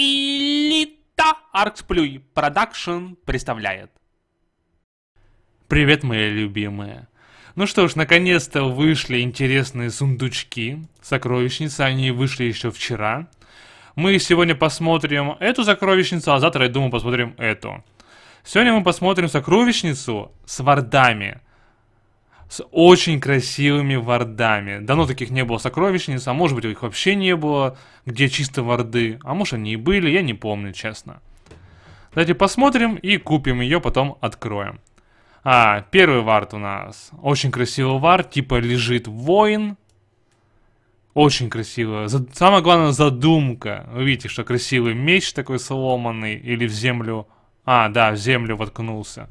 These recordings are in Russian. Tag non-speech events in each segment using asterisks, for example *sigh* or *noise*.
Пилита Арксплюй Продакшн представляет. Привет, мои любимые. Ну что ж, наконец-то вышли интересные сундучки, сокровищницы, они вышли еще вчера. Мы сегодня посмотрим эту сокровищницу, а завтра, я думаю, посмотрим эту. Сегодня мы посмотрим сокровищницу с вардами с очень красивыми вардами. Давно ну, таких не было сокровищниц, а может быть их вообще не было, где чисто варды. А может они и были, я не помню, честно. Давайте посмотрим и купим ее, потом откроем. А, первый вард у нас. Очень красивый вард, типа лежит воин. Очень красиво. За... Самое главное, задумка. Вы видите, что красивый меч такой сломанный или в землю... А, да, в землю воткнулся.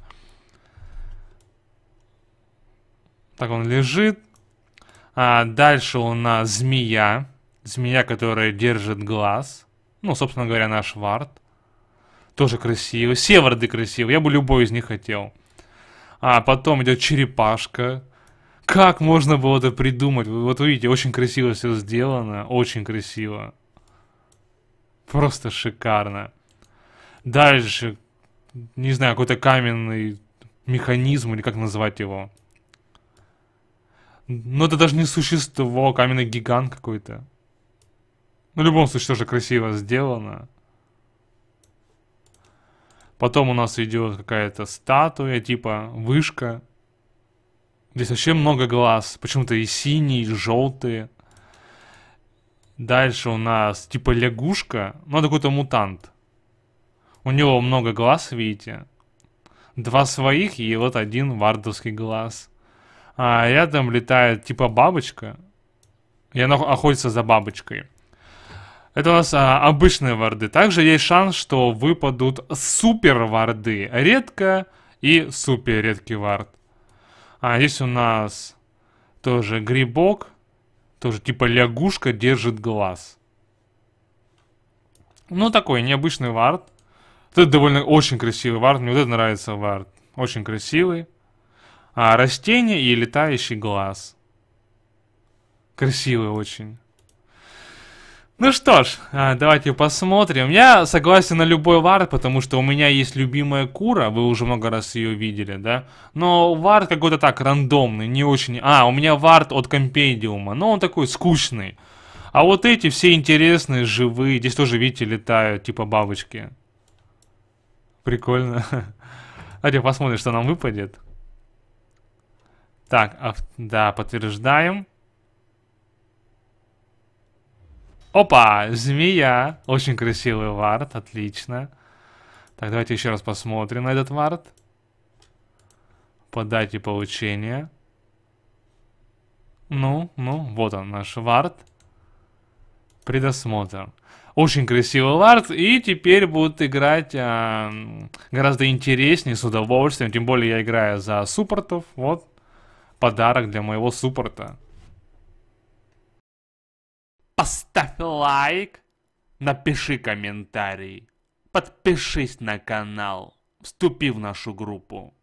Так, он лежит. А дальше у нас змея. Змея, которая держит глаз. Ну, собственно говоря, наш вард. Тоже красивый. Севарды красивые. Я бы любой из них хотел. А потом идет черепашка. Как можно было это придумать? Вот видите, очень красиво все сделано. Очень красиво. Просто шикарно. Дальше, не знаю, какой-то каменный механизм, или как назвать его. Ну это даже не существо, а каменный гигант какой-то. Ну в любом случае тоже красиво сделано. Потом у нас идет какая-то статуя, типа вышка. Здесь вообще много глаз. Почему-то и синие, и желтые. Дальше у нас типа лягушка. Ну, это какой-то мутант. У него много глаз, видите. Два своих и вот один вардовский глаз а рядом летает типа бабочка, и она охотится за бабочкой. Это у нас а, обычные варды. Также есть шанс, что выпадут супер варды. Редко и супер редкий вард. А здесь у нас тоже грибок. Тоже типа лягушка держит глаз. Ну, такой необычный вард. Это довольно очень красивый вард. Мне вот это нравится вард. Очень красивый. А, растение и летающий глаз. Красивый очень. Ну что ж, а, давайте посмотрим. Я согласен на любой вард, потому что у меня есть любимая кура, вы уже много раз ее видели, да? Но вард какой-то так рандомный, не очень... А, у меня вард от компендиума. но он такой скучный. А вот эти все интересные, живые, здесь тоже, видите, летают, типа бабочки. Прикольно. *laughs* Давайте посмотрим, что нам выпадет. Так, а, да, подтверждаем. Опа, змея. Очень красивый вард, отлично. Так, давайте еще раз посмотрим на этот вард. По дате получения. Ну, ну, вот он, наш вард. Предосмотр. Очень красивый вард. И теперь будут играть а, гораздо интереснее, с удовольствием. Тем более я играю за суппортов. Вот подарок для моего суппорта. Поставь лайк, напиши комментарий, подпишись на канал, вступи в нашу группу.